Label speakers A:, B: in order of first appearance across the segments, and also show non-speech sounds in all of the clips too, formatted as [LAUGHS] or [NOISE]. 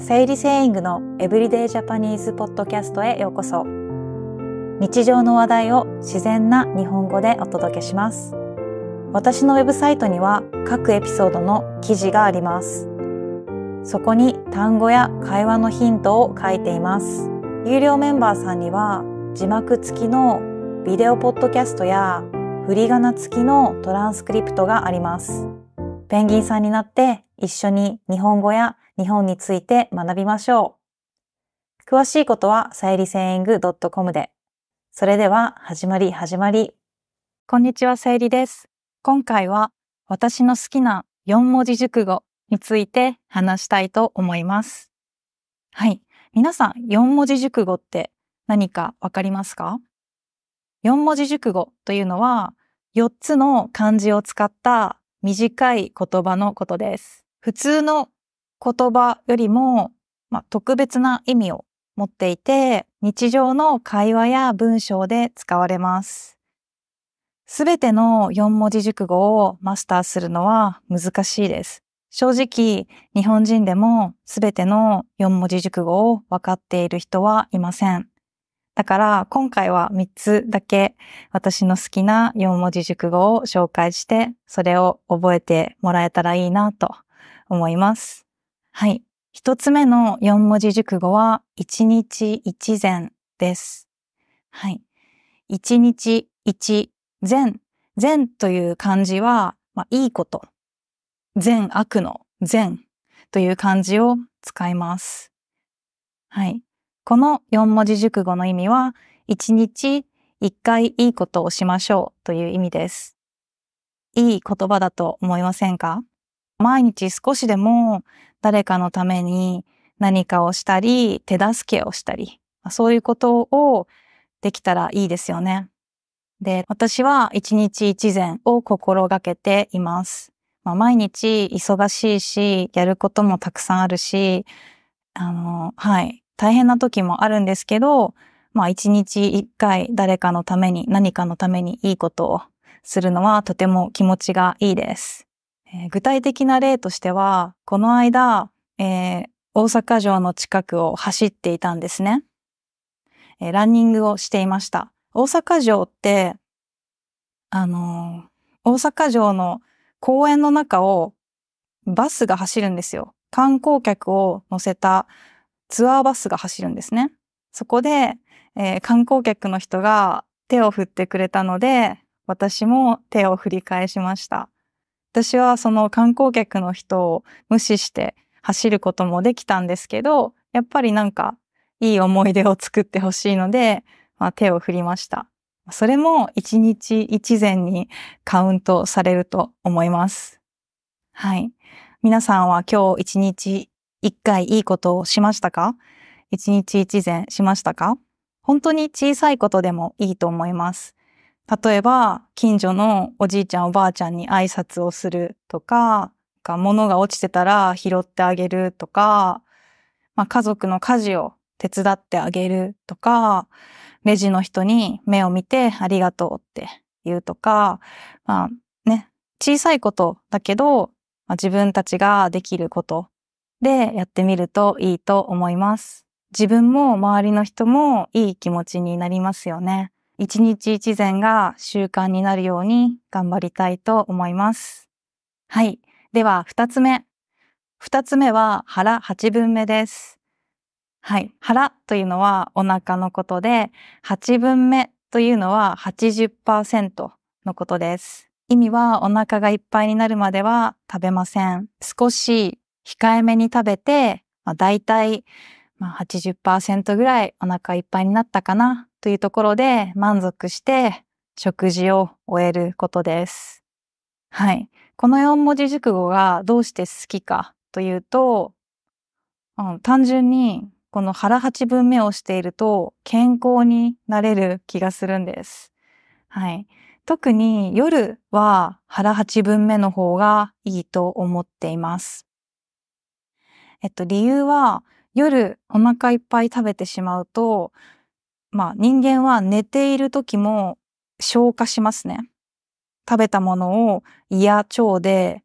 A: 生理セイングのエブリデイジャパニーズポッドキャストへようこそ日常の話題を自然な日本語でお届けします私のウェブサイトには各エピソードの記事がありますそこに単語や会話のヒントを書いています有料メンバーさんには字幕付きのビデオポッドキャストや振り仮名付きのトランスクリプトがありますペンギンさんになって一緒に日本語や日本について学びましょう。詳しいことはさゆりせんえんぐ .com で。それでは始まり始まり。こんにちは、さゆりです。今回は私の好きな4文字熟語について話したいと思います。はい。皆さん、4文字熟語って何かわかりますか ?4 文字熟語というのは、4つの漢字を使った短い言葉のことです。普通の言葉よりも、まあ、特別な意味を持っていて、日常の会話や文章で使われます。すべての四文字熟語をマスターするのは難しいです。正直、日本人でもすべての四文字熟語を分かっている人はいません。だから今回は3つだけ私の好きな四文字熟語を紹介して、それを覚えてもらえたらいいなと思います。はい。一つ目の4文字熟語は、一日一善です。はい。一日一善。善という漢字は、まあ、いいこと。善悪の善という漢字を使います。はい。この4文字熟語の意味は、一日一回いいことをしましょうという意味です。いい言葉だと思いませんか毎日少しでも誰かのために何かをしたり、手助けをしたり、そういうことをできたらいいですよね。で、私は一日一善を心がけています。まあ、毎日忙しいし、やることもたくさんあるし、あの、はい、大変な時もあるんですけど、まあ一日一回誰かのために何かのためにいいことをするのはとても気持ちがいいです。えー、具体的な例としては、この間、えー、大阪城の近くを走っていたんですね、えー、ランニングをしていました。大阪城って、あの大阪城の公園の中をバスが走るんですよ。観光客を乗せたツアーバスが走るんですね。そこで、えー、観光客の人が手を振ってくれたので、私も手を振り返しました。私はその観光客の人を無視して走ることもできたんですけど、やっぱりなんかいい思い出を作ってほしいので、まあ、手を振りました。それも1日1膳にカウントされると思います。はい。皆さんは今日1日1回いいことをしましたか ?1 日1膳しましたか本当に小さいことでもいいと思います。例えば、近所のおじいちゃんおばあちゃんに挨拶をするとか、か物が落ちてたら拾ってあげるとか、まあ、家族の家事を手伝ってあげるとか、レジの人に目を見てありがとうって言うとか、まあね、小さいことだけど、まあ、自分たちができることでやってみるといいと思います。自分も周りの人もいい気持ちになりますよね。一日一善が習慣になるように頑張りたいと思います。はい。では、二つ目。二つ目は腹八分目です。はい。腹というのはお腹のことで、八分目というのは80%のことです。意味はお腹がいっぱいになるまでは食べません。少し控えめに食べて、まあ、大体まあ80%ぐらいお腹いっぱいになったかなというところで満足して食事を終えることです。はい。この四文字熟語がどうして好きかというと、うん、単純にこの腹八分目をしていると健康になれる気がするんです。はい。特に夜は腹八分目の方がいいと思っています。えっと、理由は夜お腹いっぱい食べてしまうとまあ人間は寝ている時も消化しますね。食べたものを胃や腸で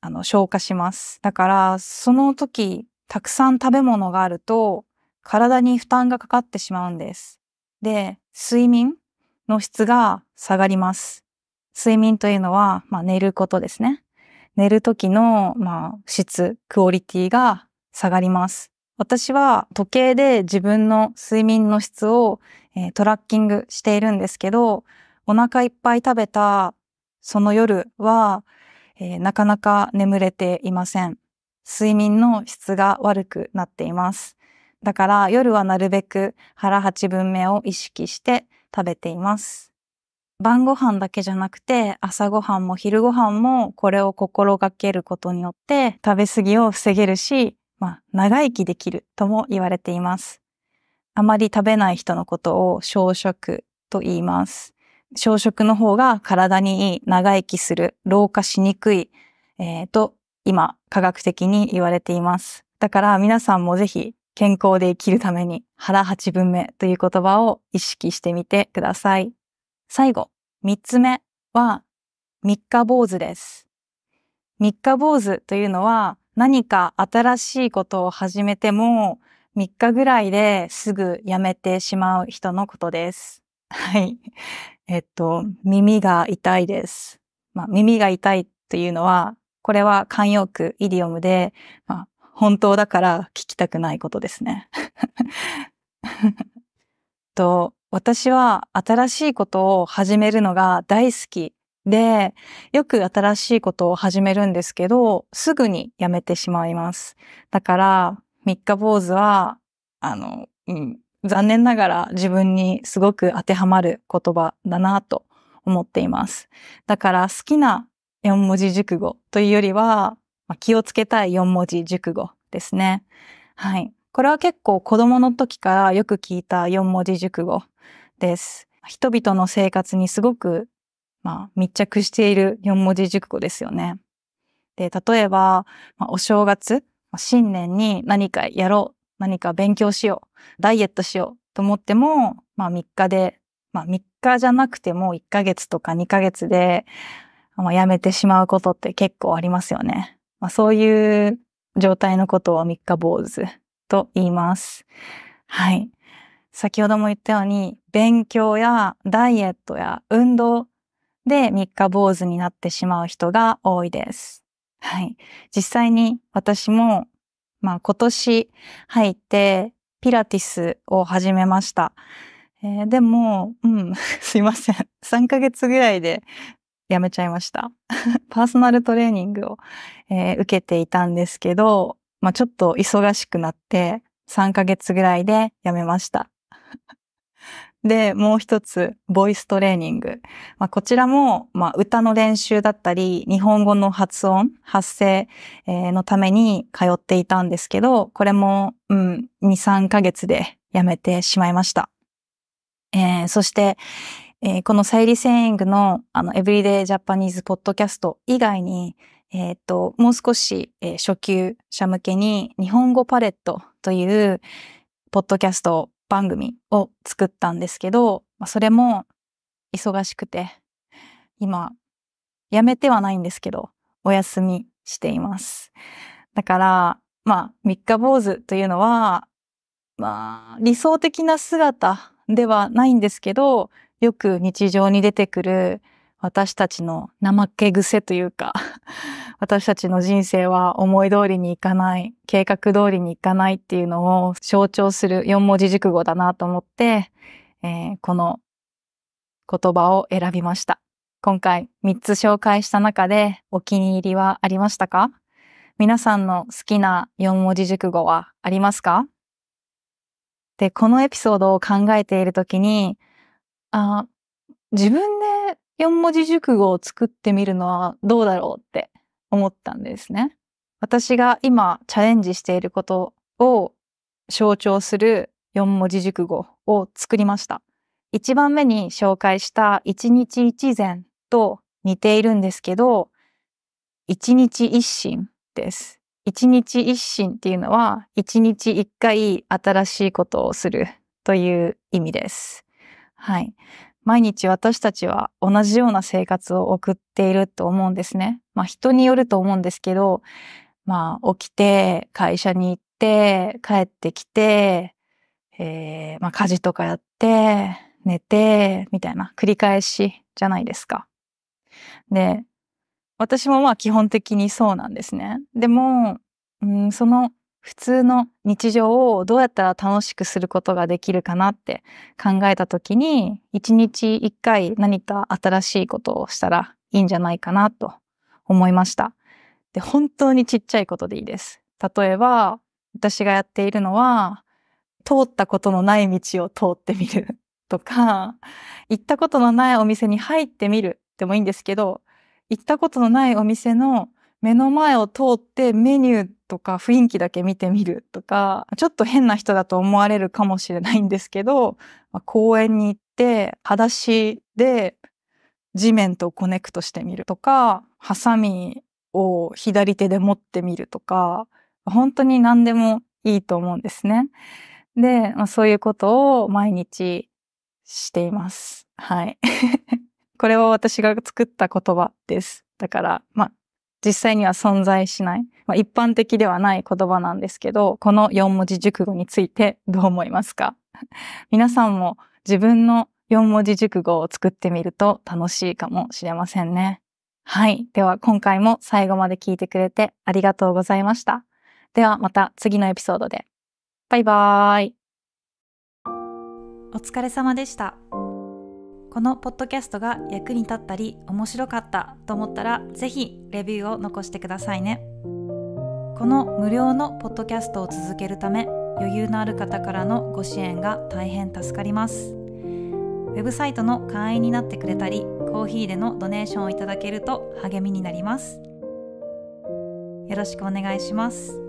A: あの消化します。だからその時たくさん食べ物があると体に負担がかかってしまうんです。で、睡眠の質が下がります。睡眠というのは、まあ、寝ることですね。寝る時の、まあ、質、クオリティが下がります。私は時計で自分の睡眠の質を、えー、トラッキングしているんですけど、お腹いっぱい食べたその夜は、えー、なかなか眠れていません。睡眠の質が悪くなっています。だから夜はなるべく腹八分目を意識して食べています。晩ご飯だけじゃなくて朝ご飯も昼ご飯もこれを心がけることによって食べ過ぎを防げるしまあ、長生きできるとも言われています。あまり食べない人のことを小食と言います。小食の方が体にいい、長生きする、老化しにくい、えー、と今科学的に言われています。だから皆さんもぜひ健康で生きるために腹八分目という言葉を意識してみてください。最後、三つ目は三日坊主です。三日坊主というのは何か新しいことを始めても3日ぐらいですぐやめてしまう人のことです。はい。えっと、耳が痛いです。まあ、耳が痛いというのは、これは慣用句、イディオムで、まあ、本当だから聞きたくないことですね。[LAUGHS] と私は新しいことを始めるのが大好きで、よく新しいことを始めるんですけど、すぐにやめてしまいます。だから、三日坊主は、あの、うん、残念ながら自分にすごく当てはまる言葉だなと思っています。だから好きな四文字熟語というよりは、まあ、気をつけたい四文字熟語ですね。はい。これは結構子供の時からよく聞いた四文字熟語です。人々の生活にすごくまあ、密着している四文字熟語ですよね。で、例えば、まあ、お正月、新年に何かやろう、何か勉強しよう、ダイエットしようと思っても、まあ3日で、まあ3日じゃなくても1ヶ月とか2ヶ月で、まあ、やめてしまうことって結構ありますよね。まあ、そういう状態のことを3日坊主と言います。はい。先ほども言ったように、勉強やダイエットや運動、で、三日坊主になってしまう人が多いです。はい。実際に私も、まあ今年入ってピラティスを始めました。えー、でも、うん、[LAUGHS] すいません。3ヶ月ぐらいでやめちゃいました。[LAUGHS] パーソナルトレーニングを、えー、受けていたんですけど、まあちょっと忙しくなって3ヶ月ぐらいでやめました。で、もう一つ、ボイストレーニング。まあ、こちらも、まあ、歌の練習だったり、日本語の発音、発声、のために通っていたんですけど、これも、うん、2、3ヶ月でやめてしまいました。えー、そして、えー、このサイリセイングの、あの、エブリデイジャパニーズポッドキャスト以外に、えっ、と、もう少し、えー、初級者向けに、日本語パレットという、ポッドキャストを番組を作ったんですけど、まあ、それも忙しくて、今、やめてはないんですけど、お休みしています。だから、まあ、三日坊主というのは、まあ、理想的な姿ではないんですけど、よく日常に出てくる私たちの怠け癖というか、[LAUGHS] 私たちの人生は思い通りにいかない、計画通りにいかないっていうのを象徴する4文字熟語だなと思って、えー、この言葉を選びました。今回3つ紹介した中でお気に入りはありましたか皆さんの好きな4文字熟語はありますかで、このエピソードを考えているときに、あ、自分で四文字熟語を作ってみるのはどうだろうって思ったんですね。私が今チャレンジしていることを象徴する四文字熟語を作りました。一番目に紹介した一日一善と似ているんですけど、一日一心です。一日一心っていうのは、一日一回新しいことをするという意味です。はい。毎日私たちは同じような生活を送っていると思うんですね。まあ人によると思うんですけど、まあ起きて会社に行って帰ってきて、えー、まあ家事とかやって寝てみたいな繰り返しじゃないですか。で、私もまあ基本的にそうなんですね。でも、うん、その普通の日常をどうやったら楽しくすることができるかなって考えた時に一日一回何か新しいことをしたらいいんじゃないかなと思いました。で本当にちっちゃいことでいいです。例えば私がやっているのは通ったことのない道を通ってみる [LAUGHS] とか行ったことのないお店に入ってみるでもいいんですけど行ったことのないお店の目の前を通ってメニューとか雰囲気だけ見てみるとか、ちょっと変な人だと思われるかもしれないんですけど、まあ、公園に行って裸足で地面とコネクトしてみるとか、ハサミを左手で持ってみるとか、本当に何でもいいと思うんですね。で、まあ、そういうことを毎日しています。はい。[LAUGHS] これは私が作った言葉です。だから、まあ、実際には存在しない、まあ、一般的ではない言葉なんですけど、この4文字熟語についてどう思いますか [LAUGHS] 皆さんも自分の4文字熟語を作ってみると楽しいかもしれませんね。はい。では今回も最後まで聞いてくれてありがとうございました。ではまた次のエピソードで。バイバーイ。お疲れ様でした。このポッドキャストが役に立ったり面白かったと思ったら是非レビューを残してくださいねこの無料のポッドキャストを続けるため余裕のある方からのご支援が大変助かりますウェブサイトの会員になってくれたりコーヒーでのドネーションをいただけると励みになりますよろしくお願いします